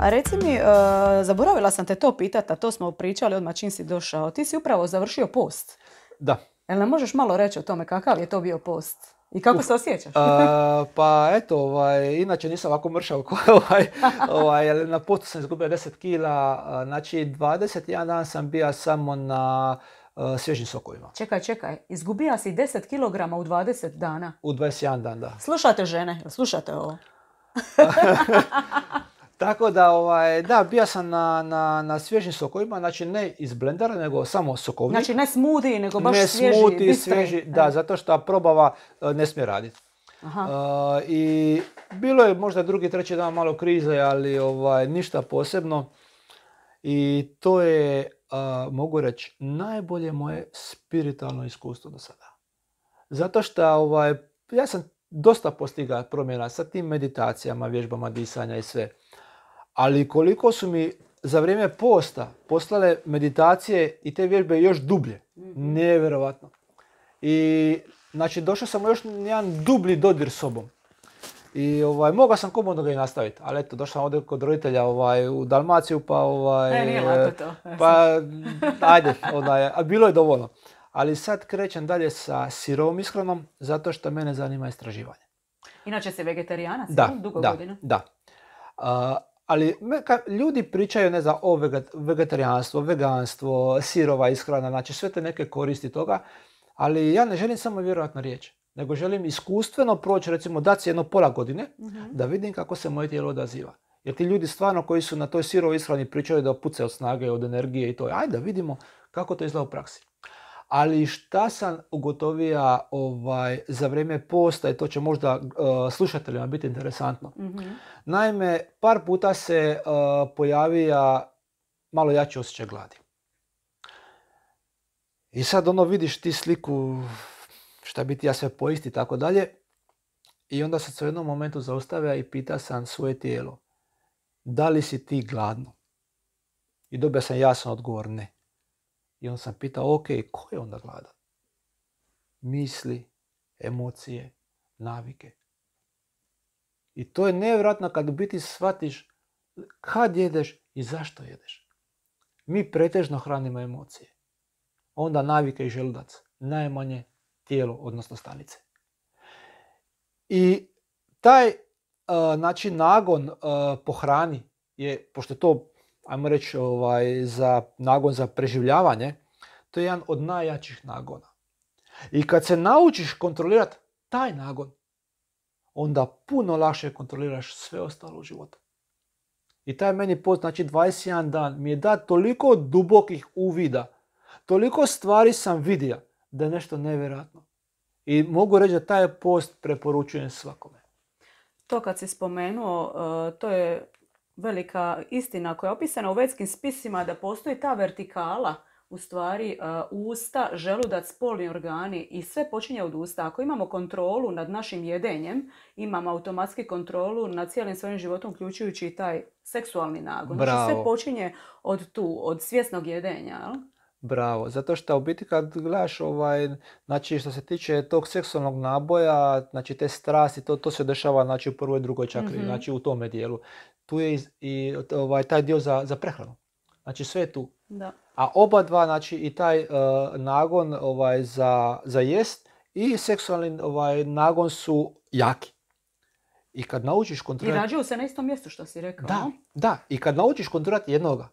A reci mi, e, zaboravila sam te to pitati, a to smo pričali odmah čim si došao. Ti si upravo završio post. Da. Jel nam možeš malo reći o tome kakav je to bio post? I kako se osjećaš? E, pa eto, ovaj, inače nisam ovako mršav ovaj, ovaj na postu sam izgubio 10 kila, znači 21 dan sam bio samo na e, svježim sokovima. Čekaj, čekaj, izgubio si 10 kilograma u 20 dana? U 21 dan, da. Slušate žene, slušate ovo? Tako da, ovaj, da, bio sam na, na, na svježim sokovima, znači ne iz blendera, nego samo sokovnik. Znači ne smudi, nego baš ne svježi, smoothie, bistri. E. da, zato što probava e, ne smije raditi. Aha. E, I bilo je možda drugi, treći dan malo krize, ali ovaj, ništa posebno. I to je, mogu reći, najbolje moje spiritualno iskustvo do sada. Zato što ovaj, ja sam dosta postiga promjena sa tim meditacijama, vježbama disanja i sve ali koliko su mi za vrijeme posta poslale meditacije i te vježbe još dublje. Mhm. nevjerojatno. I znači došao sam još jedan dublji dodir sobom. I ovaj, mogao sam komodno ga i nastaviti, ali eto, došao sam ovdje kod roditelja ovaj, u Dalmaciju, pa ovaj... E, nije to. Eh, pa, ajde, ovaj, a bilo je dovoljno. Ali sad krećem dalje sa sirovom ishranom, zato što mene zanima istraživanje. Inače se vegetarijanac, da, dugo da, godina. Da, da ali ljudi pričaju ne znam, o vegat, veganstvo, sirova ishrana, znači sve te neke koristi toga, ali ja ne želim samo vjerojatno riječ, nego želim iskustveno proći, recimo dati jedno pola godine mhm. da vidim kako se moje tijelo odaziva. Jer ti ljudi stvarno koji su na toj sirovoj ishrani pričaju da puce od snage, od energije i to. Ajde da vidimo kako to izgleda u praksi ali šta sam ugotovio ovaj, za vrijeme posta i to će možda eh, slušateljima biti interesantno. Mhm. Naime, par puta se uh, eh, pojavija malo jači osjećaj gladi. I sad ono vidiš ti sliku šta biti ja sve poisti i tako dalje. I onda se u jednom momentu zaustavlja i pita sam svoje tijelo da li si ti gladno? I dobio sam jasan odgovor ne. I on sam pitao, ok, ko je onda gladan? Misli, emocije, navike. I to je nevjerojatno kad u biti shvatiš kad jedeš i zašto jedeš. Mi pretežno hranimo emocije. Onda navike i želudac. Najmanje tijelo, odnosno stanice. I taj znači, nagon po hrani je, pošto je to ajmo reći, ovaj, za nagon za preživljavanje, to je jedan od najjačih nagona. I kad se naučiš kontrolirati taj nagon, onda puno lakše kontroliraš sve ostalo u životu. I taj meni post, znači 21 dan, mi je da toliko dubokih uvida, toliko stvari sam vidio da je nešto nevjerojatno. I mogu reći da taj post preporučujem svakome. To kad si spomenuo, eh, to je velika istina koja je opisana u vetskim spisima da postoji ta vertikala u stvari e, usta, želudac, spolni organi i sve počinje od usta. Ako imamo kontrolu nad našim jedenjem, imamo automatski kontrolu nad cijelim svojim životom, uključujući i taj seksualni nagon. Znači, sve počinje od tu, od svjesnog jedenja. Bravo, zato što u biti kad gledaš ovaj, znači što se tiče tog seksualnog naboja, znači te strasti, to, to se dešava znači u prvoj i drugoj čakri, mhm. znači u tome dijelu. Tu je i, ovaj, taj dio za, za prehranu, znači sve je tu. Da. A oba dva, znači i taj e, nagon ovaj, za, za jest i seksualni ovaj, nagon su jaki. I kad naučiš kontrolirati... I se na istom mjestu što si rekao. Da, da. I kad naučiš kontrolirati jednoga,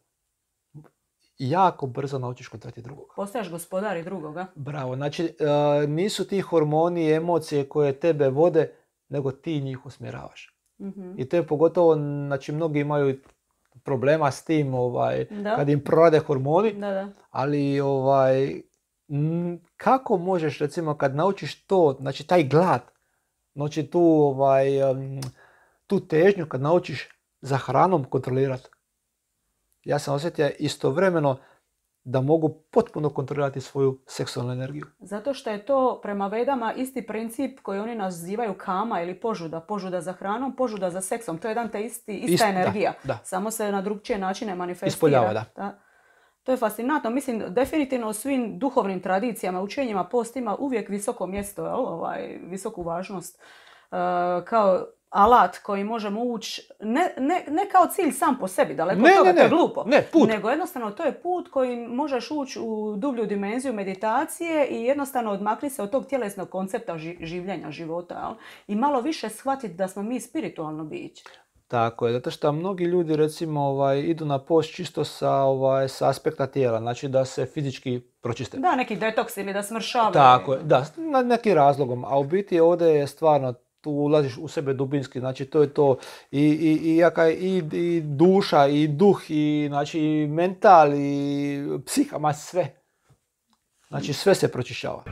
jako brzo naučiš kontrolirati drugoga. Postaješ gospodar i drugoga. Bravo, znači e, nisu ti hormoni i emocije koje tebe vode, nego ti njih usmjeravaš. Mhm. I to je pogotovo, znači mnogi imaju problema s tim ovaj, kad im prorade hormoni, da, da. ali ovaj, kako možeš recimo kad naučiš to, znači taj glad, znači tu, ovaj, tu težnju kad naučiš za hranom kontrolirati, ja sam osjetio istovremeno da mogu potpuno kontrolirati svoju seksualnu energiju. Zato što je to prema vedama isti princip koji oni nazivaju kama ili požuda. Požuda za hranom, požuda za seksom. To je jedan te isti, ista energija. Samo se na drugčije načine manifestira. Ispoljava, da. To je fascinantno. Mislim, definitivno u svim duhovnim tradicijama, učenjima, postima uvijek visoko mjesto, Ovaj, visoku važnost. E, kao alat koji možemo ući, ne, ne, ne kao cilj sam po sebi, daleko ne, od toga, ne, to je glupo. Ne, Nego jednostavno to je put koji možeš ući u dublju dimenziju meditacije i jednostavno odmakni se od tog tjelesnog koncepta življenja, života. I malo više shvatiti da smo mi spiritualno biće. Tako je, zato što mnogi ljudi recimo ovaj, idu na post čisto sa, ovaj, sa aspekta tijela, znači da se fizički pročiste. Da, neki detoks ili da smršavaju. Tako je, da, neki razlogom, a u biti ovdje je stvarno tu ulaziš u sebe dubinski, znači to je to i, i, i, jaka, i, i duša, i duh, i znači mental, i psiha, ma sve. Znači sve se pročišćava.